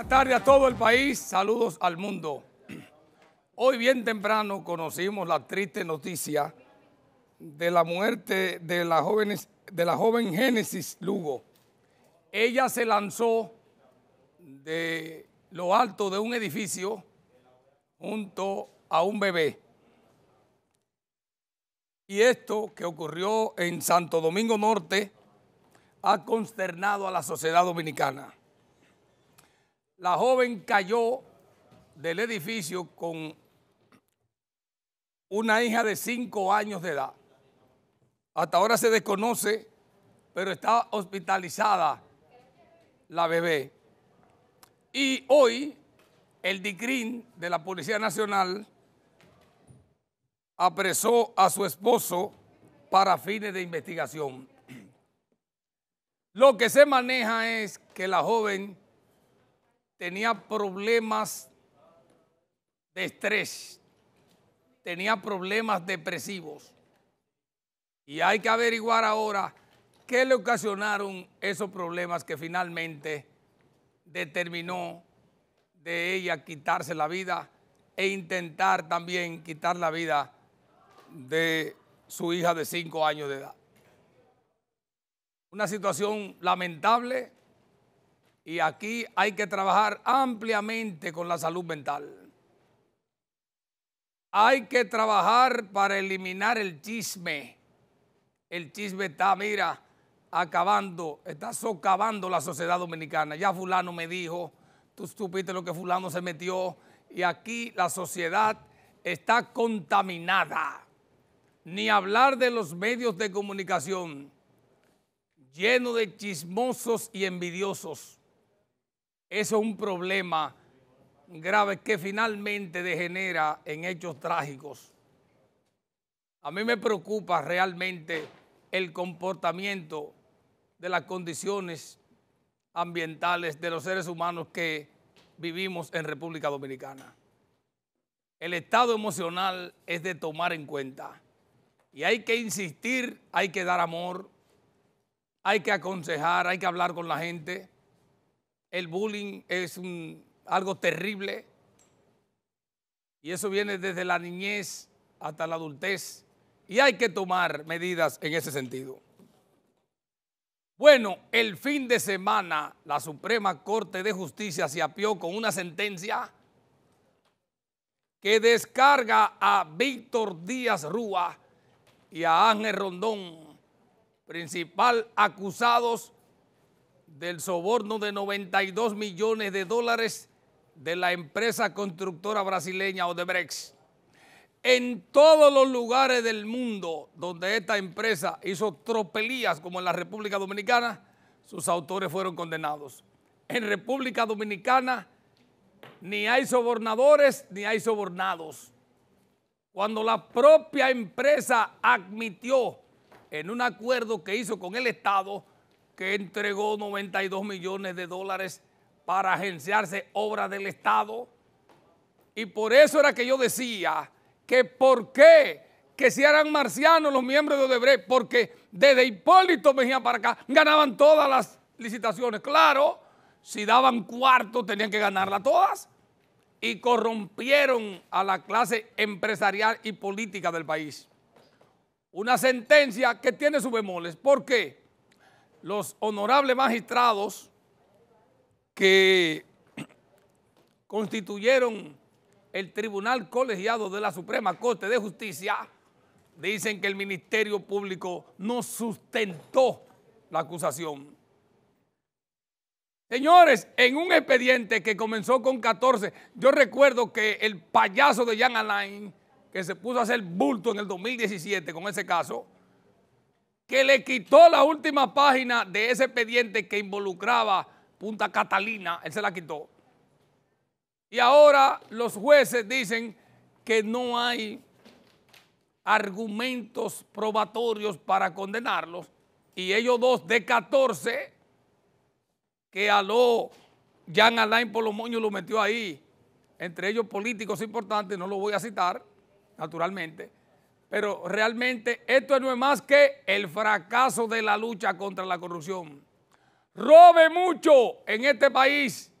Buenas tardes a todo el país, saludos al mundo. Hoy bien temprano conocimos la triste noticia de la muerte de la, de la joven Génesis Lugo. Ella se lanzó de lo alto de un edificio junto a un bebé. Y esto que ocurrió en Santo Domingo Norte ha consternado a la sociedad dominicana. La joven cayó del edificio con una hija de cinco años de edad. Hasta ahora se desconoce, pero está hospitalizada la bebé. Y hoy el DICRIN de la Policía Nacional apresó a su esposo para fines de investigación. Lo que se maneja es que la joven tenía problemas de estrés, tenía problemas depresivos. Y hay que averiguar ahora qué le ocasionaron esos problemas que finalmente determinó de ella quitarse la vida e intentar también quitar la vida de su hija de cinco años de edad. Una situación lamentable y aquí hay que trabajar ampliamente con la salud mental. Hay que trabajar para eliminar el chisme. El chisme está, mira, acabando, está socavando la sociedad dominicana. Ya fulano me dijo, tú supiste lo que fulano se metió y aquí la sociedad está contaminada. Ni hablar de los medios de comunicación lleno de chismosos y envidiosos eso es un problema grave que finalmente degenera en hechos trágicos. A mí me preocupa realmente el comportamiento de las condiciones ambientales de los seres humanos que vivimos en República Dominicana. El estado emocional es de tomar en cuenta. Y hay que insistir, hay que dar amor, hay que aconsejar, hay que hablar con la gente el bullying es algo terrible y eso viene desde la niñez hasta la adultez y hay que tomar medidas en ese sentido. Bueno, el fin de semana la Suprema Corte de Justicia se apió con una sentencia que descarga a Víctor Díaz Rúa y a Ángel Rondón, principal acusados del soborno de 92 millones de dólares de la empresa constructora brasileña Odebrecht. En todos los lugares del mundo donde esta empresa hizo tropelías, como en la República Dominicana, sus autores fueron condenados. En República Dominicana ni hay sobornadores ni hay sobornados. Cuando la propia empresa admitió en un acuerdo que hizo con el Estado, que entregó 92 millones de dólares para agenciarse obra del Estado. Y por eso era que yo decía que por qué que si eran marcianos los miembros de Odebrecht, porque desde Hipólito Mejía para acá ganaban todas las licitaciones. Claro, si daban cuarto tenían que ganarla todas y corrompieron a la clase empresarial y política del país. Una sentencia que tiene sus bemoles. ¿Por qué? los honorables magistrados que constituyeron el Tribunal Colegiado de la Suprema Corte de Justicia, dicen que el Ministerio Público no sustentó la acusación. Señores, en un expediente que comenzó con 14, yo recuerdo que el payaso de Jean Alain, que se puso a hacer bulto en el 2017 con ese caso, que le quitó la última página de ese expediente que involucraba Punta Catalina, él se la quitó. Y ahora los jueces dicen que no hay argumentos probatorios para condenarlos y ellos dos de 14 que aló Jean Alain Polomoño lo metió ahí, entre ellos políticos importantes, no lo voy a citar, naturalmente, pero realmente esto no es más que el fracaso de la lucha contra la corrupción. Robe mucho en este país,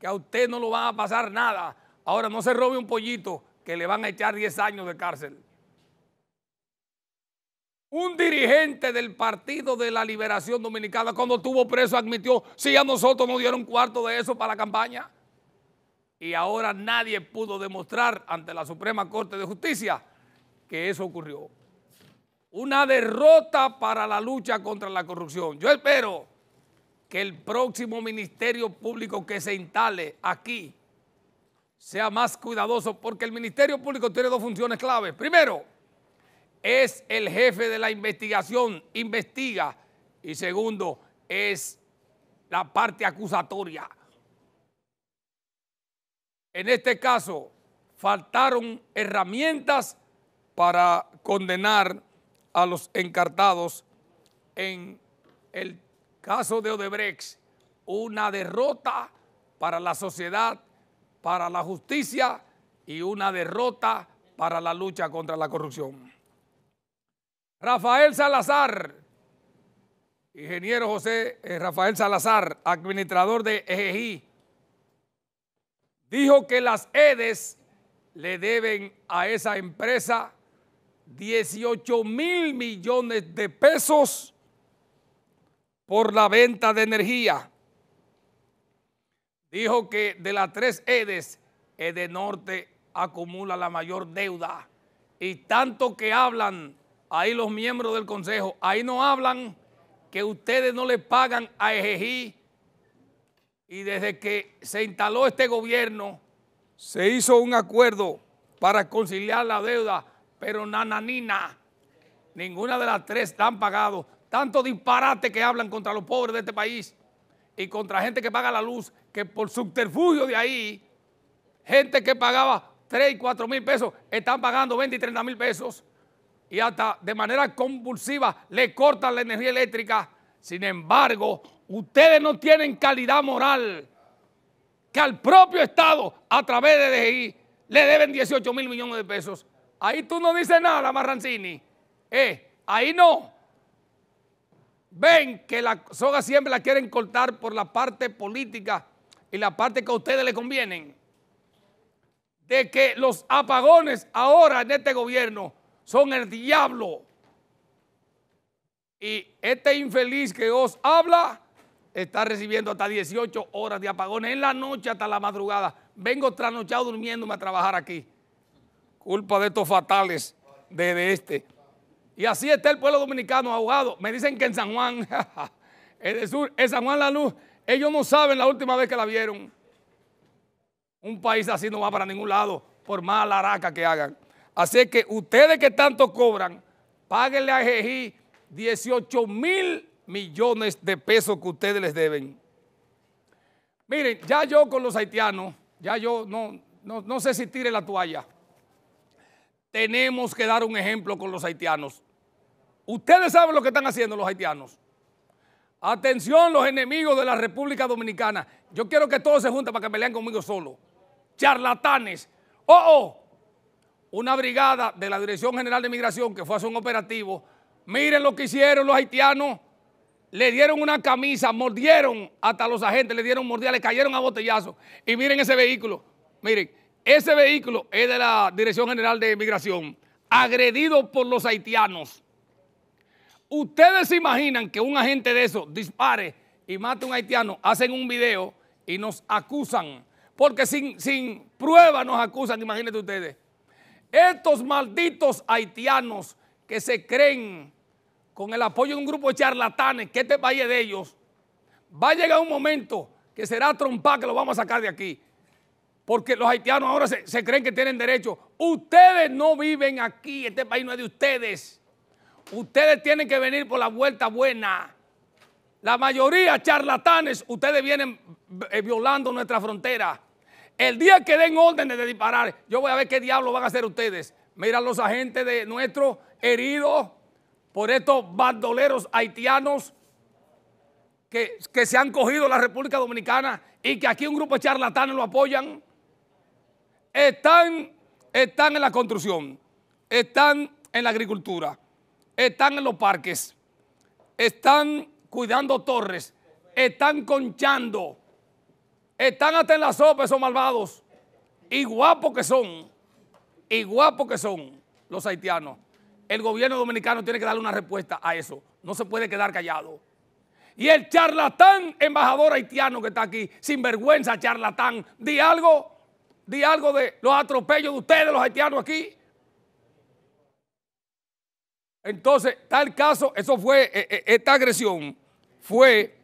que a usted no lo va a pasar nada. Ahora no se robe un pollito, que le van a echar 10 años de cárcel. Un dirigente del Partido de la Liberación Dominicana, cuando estuvo preso, admitió, sí, a nosotros nos dieron cuarto de eso para la campaña. Y ahora nadie pudo demostrar ante la Suprema Corte de Justicia que eso ocurrió. Una derrota para la lucha contra la corrupción. Yo espero que el próximo Ministerio Público que se instale aquí sea más cuidadoso, porque el Ministerio Público tiene dos funciones claves. Primero, es el jefe de la investigación, investiga. Y segundo, es la parte acusatoria. En este caso, faltaron herramientas para condenar a los encartados en el caso de Odebrecht, una derrota para la sociedad, para la justicia y una derrota para la lucha contra la corrupción. Rafael Salazar, ingeniero José eh, Rafael Salazar, administrador de EGI, dijo que las EDES le deben a esa empresa 18 mil millones de pesos por la venta de energía. Dijo que de las tres EDES, norte acumula la mayor deuda. Y tanto que hablan ahí los miembros del consejo, ahí no hablan que ustedes no le pagan a EGI. Y desde que se instaló este gobierno, se hizo un acuerdo para conciliar la deuda pero nananina. Ninguna de las tres están pagados. Tanto disparate que hablan contra los pobres de este país y contra gente que paga la luz, que por subterfugio de ahí, gente que pagaba 3 y 4 mil pesos, están pagando 20 y 30 mil pesos y hasta de manera compulsiva le cortan la energía eléctrica. Sin embargo, ustedes no tienen calidad moral que al propio Estado, a través de DGI, le deben 18 mil millones de pesos Ahí tú no dices nada, Marrancini. Eh, ahí no. Ven que la soga siempre la quieren cortar por la parte política y la parte que a ustedes les convienen. De que los apagones ahora en este gobierno son el diablo. Y este infeliz que os habla está recibiendo hasta 18 horas de apagones en la noche hasta la madrugada. Vengo trasnochado durmiéndome a trabajar aquí. Culpa de estos fatales de, este. Y así está el pueblo dominicano ahogado. Me dicen que en San Juan, en el sur, San Juan la luz, ellos no saben la última vez que la vieron. Un país así no va para ningún lado, por más laraca que hagan. Así que ustedes que tanto cobran, páguenle a Ejeji 18 mil millones de pesos que ustedes les deben. Miren, ya yo con los haitianos, ya yo no, no sé si tire la toalla tenemos que dar un ejemplo con los haitianos. Ustedes saben lo que están haciendo los haitianos. Atención los enemigos de la República Dominicana. Yo quiero que todos se junten para que pelean conmigo solo. Charlatanes. Oh, oh. Una brigada de la Dirección General de Migración que fue a hacer un operativo. Miren lo que hicieron los haitianos. Le dieron una camisa, mordieron hasta los agentes, le dieron mordida, le cayeron a botellazos. Y miren ese vehículo. Miren. Ese vehículo es de la Dirección General de Migración, agredido por los haitianos. ¿Ustedes se imaginan que un agente de eso dispare y mate a un haitiano? Hacen un video y nos acusan. Porque sin, sin prueba nos acusan, imagínense ustedes. Estos malditos haitianos que se creen con el apoyo de un grupo de charlatanes, que este país es de ellos, va a llegar un momento que será trompa que lo vamos a sacar de aquí porque los haitianos ahora se, creen que tienen derecho. Ustedes no viven aquí, este país no es de ustedes. Ustedes tienen que venir por la vuelta buena. La mayoría charlatanes, ustedes vienen eh, violando nuestra frontera. El día que den órdenes de disparar, yo voy a ver qué diablo van a hacer ustedes. Mira los agentes de nuestro heridos por estos bandoleros haitianos que, que se han cogido la República Dominicana y que aquí un grupo de charlatanes lo apoyan están, están en la construcción, están en la agricultura, están en los parques, están cuidando torres, están conchando, están hasta en la sopa esos malvados. Y guapos que son, y guapos que son los haitianos. El gobierno dominicano tiene que darle una respuesta a eso. No se puede quedar callado. Y el charlatán embajador haitiano que está aquí, sin vergüenza charlatán, di algo di algo de los atropellos de ustedes, los haitianos aquí. Entonces, tal caso, eso fue, eh, eh, esta agresión fue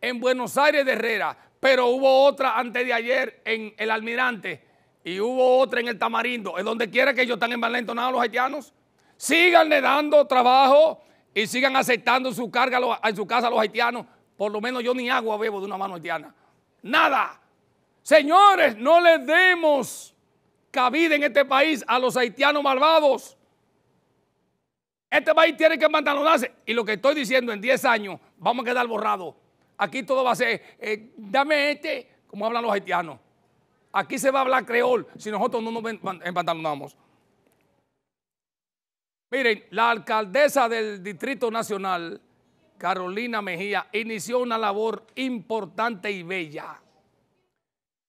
en Buenos Aires de Herrera, pero hubo otra antes de ayer en El Almirante y hubo otra en El Tamarindo, en donde quiera que ellos están nada los haitianos. Síganle dando trabajo y sigan aceptando su carga en su casa a los haitianos. Por lo menos yo ni agua bebo de una mano haitiana. Nada. Señores, no le demos cabida en este país a los haitianos malvados. Este país tiene que empantalonarse. Y lo que estoy diciendo, en 10 años vamos a quedar borrados. Aquí todo va a ser, eh, dame este, como hablan los haitianos. Aquí se va a hablar creol si nosotros no nos empantalonamos. Miren, la alcaldesa del Distrito Nacional, Carolina Mejía, inició una labor importante y bella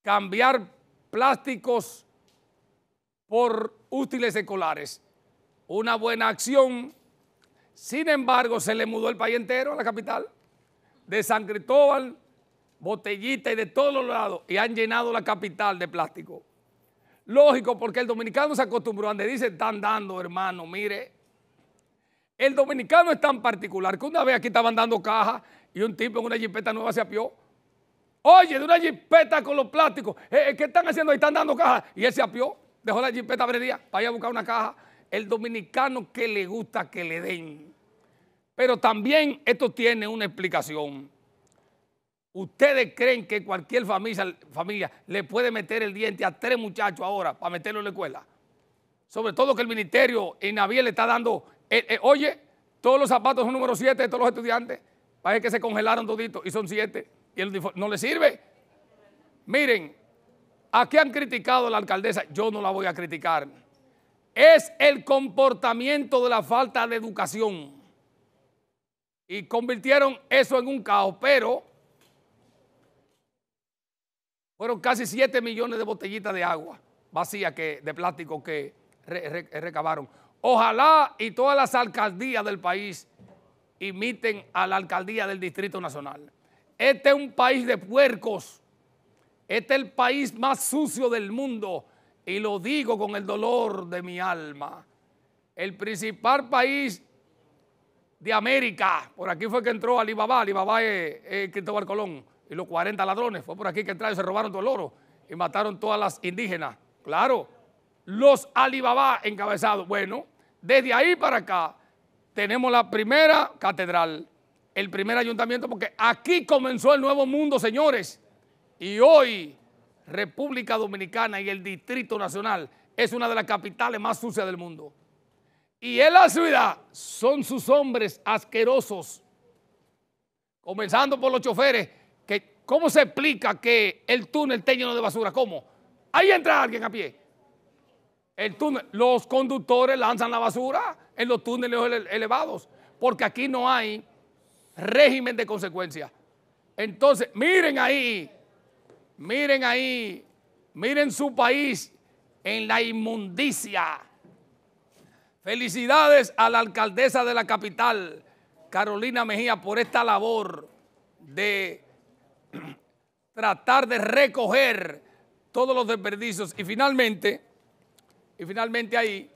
cambiar plásticos por útiles escolares. Una buena acción. Sin embargo, se le mudó el país entero a la capital, de San Cristóbal, Botellita y de todos los lados, y han llenado la capital de plástico. Lógico, porque el dominicano se acostumbró a dice, están dando, hermano, mire. El dominicano es tan particular que una vez aquí estaban dando cajas y un tipo en una jipeta nueva se apió Oye, de una jipeta con los plásticos. Eh, eh, ¿Qué están haciendo? Ahí están dando cajas. Y él se apió, dejó la jipeta abredía para ir a buscar una caja. El dominicano que le gusta que le den. Pero también esto tiene una explicación. ¿Ustedes creen que cualquier familia, le puede meter el diente a tres muchachos ahora para meterlo en la escuela? Sobre todo que el ministerio en Aviel le está dando, eh, oye, todos los zapatos son número siete de todos los estudiantes. Parece que se congelaron toditos y son siete y no le sirve. Miren, ¿a qué han criticado a la alcaldesa, yo no la voy a criticar. Es el comportamiento de la falta de educación. Y convirtieron eso en un caos, pero fueron casi 7 millones de botellitas de agua vacía de plástico que recabaron. Ojalá y todas las alcaldías del país imiten a la alcaldía del Distrito Nacional. Este es un país de puercos. Este es el país más sucio del mundo. Y lo digo con el dolor de mi alma. El principal país de América. Por aquí fue que entró Alibaba. Alibaba es, Cristóbal Colón. Y los 40 ladrones. Fue por aquí que entraron y se robaron todo el oro. Y mataron todas las indígenas. Claro. Los Alibaba encabezados. Bueno, desde ahí para acá tenemos la primera catedral el primer ayuntamiento, porque aquí comenzó el nuevo mundo, señores. Y hoy República Dominicana y el Distrito Nacional es una de las capitales más sucias del mundo. Y en la ciudad son sus hombres asquerosos, comenzando por los choferes, que ¿cómo se explica que el túnel esté lleno de basura? ¿Cómo? Ahí entra alguien a pie. El túnel, los conductores lanzan la basura en los túneles elevados, porque aquí no hay régimen de consecuencia. Entonces, miren ahí, miren ahí, miren su país en la inmundicia. Felicidades a la alcaldesa de la capital, Carolina Mejía, por esta labor de tratar de recoger todos los desperdicios. Y finalmente, y finalmente ahí,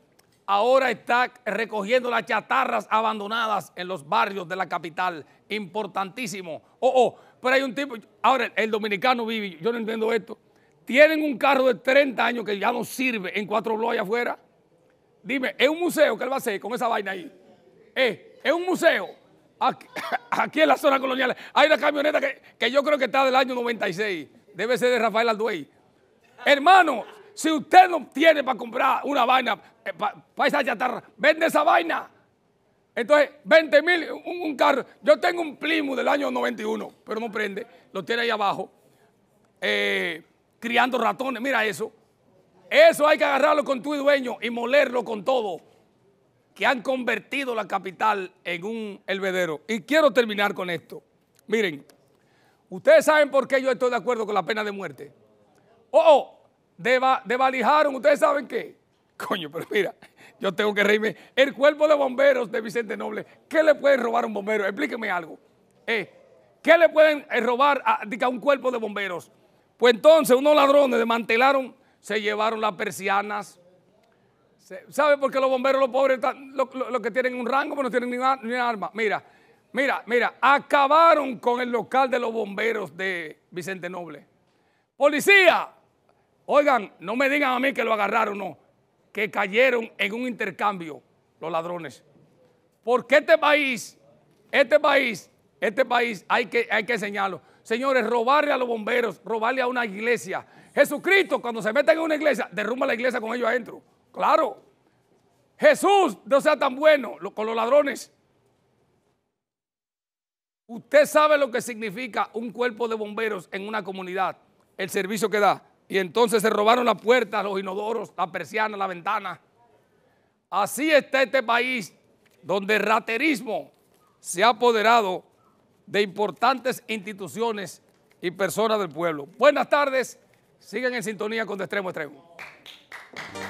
ahora está recogiendo las chatarras abandonadas en los barrios de la capital. Importantísimo. Oh, oh, pero hay un tipo, ahora el dominicano vive, yo no entiendo esto. Tienen un carro de 30 años que ya no sirve en cuatro bloques afuera. Dime, ¿es un museo que él va a hacer con esa vaina ahí? ¿Eh? ¿Es un museo? Aquí, en la zona colonial hay una camioneta que, que yo creo que está del año 96. Debe ser de Rafael Alduey. Hermano, si usted no tiene para comprar una vaina eh, para esa chatarra, vende esa vaina. Entonces, 20 mil, un, carro. Yo tengo un primo del año 91, pero no prende, lo tiene ahí abajo, eh, criando ratones. Mira eso. Eso hay que agarrarlo con tu dueño y molerlo con todo. Que han convertido la capital en un helvedero. Y quiero terminar con esto. Miren, ustedes saben por qué yo estoy de acuerdo con la pena de muerte. Oh, oh Devalijaron ¿ustedes saben qué? Coño, pero mira, yo tengo que reírme. El cuerpo de bomberos de Vicente Noble, ¿qué le pueden robar a un bombero? Explíqueme algo. Eh, ¿Qué le pueden eh, robar a, un cuerpo de bomberos? Pues entonces unos ladrones desmantelaron, se llevaron las persianas. ¿Sabe por qué los bomberos, los pobres, los, que tienen un rango, pero no tienen ni, arma? Mira, mira, mira, acabaron con el local de los bomberos de Vicente Noble. Policía, Oigan, no me digan a mí que lo agarraron, no, que cayeron en un intercambio los ladrones. Porque este país, este país, este país hay que, hay que enseñarlo. Señores, robarle a los bomberos, robarle a una iglesia. Jesucristo, cuando se meten en una iglesia, derrumba la iglesia con ellos adentro. Claro. Jesús, no sea tan bueno con los ladrones. Usted sabe lo que significa un cuerpo de bomberos en una comunidad, el servicio que da. Y entonces se robaron la puerta, los inodoros, la persiana, la ventana. Así está este país donde el raterismo se ha apoderado de importantes instituciones y personas del pueblo. Buenas tardes, sigan en sintonía con De Extremo Extremo.